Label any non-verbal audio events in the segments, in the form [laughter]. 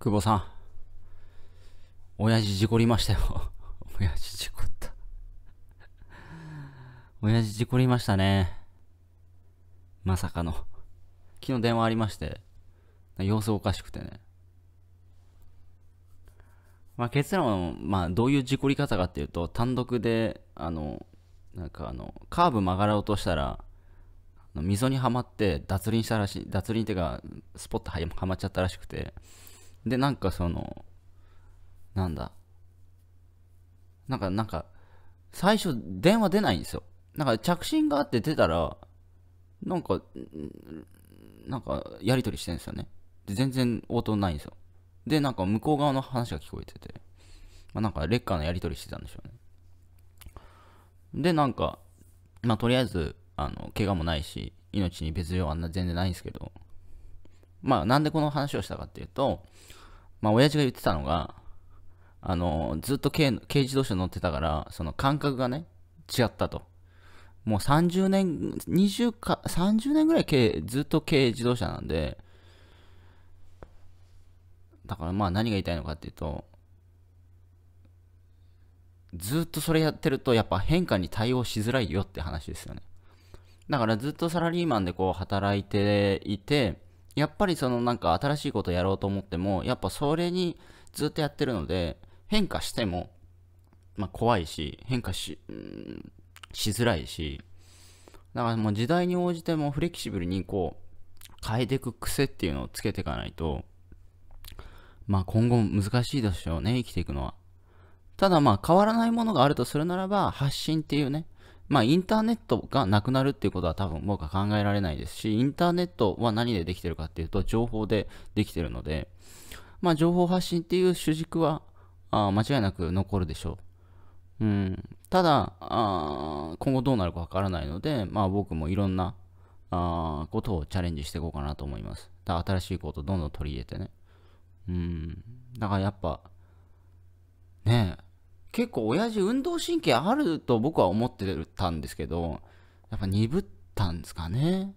久保さん、親父事故りましたよ。[laughs] 親父事故った親父事故りましたね。まさかの。昨日電話ありまして、様子おかしくてね。まあ、結論は、まあ、どういう事故り方かっていうと、単独で、あの、なんかあの、カーブ曲がろうとしたら、溝にはまって脱輪したらしい、脱輪っていうか、スポッとはまっちゃったらしくて、で、なんかその、なんだ。なんか、なんか、最初電話出ないんですよ。なんか着信があって出たら、なんか、なんかやり取りしてるんですよね。で、全然応答ないんですよ。で、なんか向こう側の話が聞こえてて、まあ、なんかレッカーのやり取りしてたんでしょうね。で、なんか、まあとりあえず、あの、怪我もないし、命に別用は全然ないんですけど、まあ、なんでこの話をしたかっていうと、まあ、親父が言ってたのが、あの、ずっと軽軽自動車乗ってたから、その感覚がね、違ったと。もう30年、20か、30年ぐらい軽、ずっと軽自動車なんで、だからまあ何が言いたいのかっていうと、ずっとそれやってるとやっぱ変化に対応しづらいよって話ですよね。だからずっとサラリーマンでこう働いていて、やっぱりそのなんか新しいことやろうと思っても、やっぱそれにずっとやってるので、変化しても、まあ、怖いし、変化し、しづらいし、だからもう時代に応じてもフレキシブルにこう、変えていく癖っていうのをつけていかないと、まあ今後難しいでしょうね、生きていくのは。ただまあ変わらないものがあるとするならば、発信っていうね、まあ、インターネットがなくなるっていうことは多分僕は考えられないですし、インターネットは何でできてるかっていうと、情報でできてるので、まあ、情報発信っていう主軸は、あ間違いなく残るでしょう。うん。ただ、あ今後どうなるかわからないので、まあ、僕もいろんな、あことをチャレンジしていこうかなと思います。だ新しいことどんどん取り入れてね。うん。だからやっぱ、ねえ、結構親父運動神経あると僕は思ってたんですけど、やっぱ鈍ったんですかね。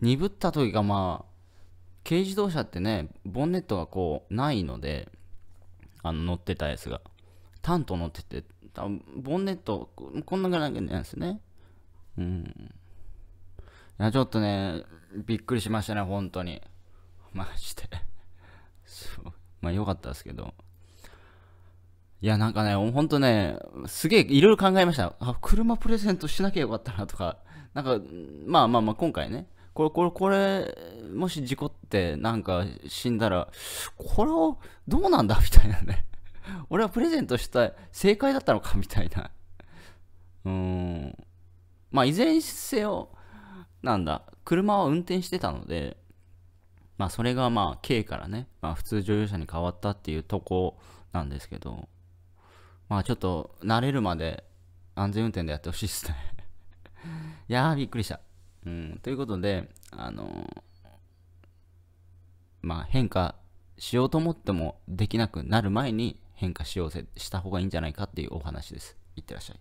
鈍った時がまあ、軽自動車ってね、ボンネットがこうないので、あの乗ってたやつが。タンと乗ってて、ボンネット、こんなぐらいなんですね。うん。いや、ちょっとね、びっくりしましたね、本当に。マジで [laughs] そう。まあ、良かったですけど。いや、なんかね、ほんとね、すげえいろいろ考えました。あ、車プレゼントしなきゃよかったなとか、なんか、まあまあまあ、今回ね、これ、これ、これ、もし事故って、なんか死んだら、これをどうなんだみたいなね。俺はプレゼントした正解だったのかみたいな。うーん。まあ、いずれにせよ、なんだ、車は運転してたので、まあ、それがまあ、K からね、まあ、普通乗用車に変わったっていうとこなんですけど、まあちょっと慣れるまで安全運転でやってほしいですね [laughs] いやー、びっくりした。うん、ということで、あのー、まあ変化しようと思ってもできなくなる前に変化しようした方がいいんじゃないかっていうお話です。いってらっしゃい。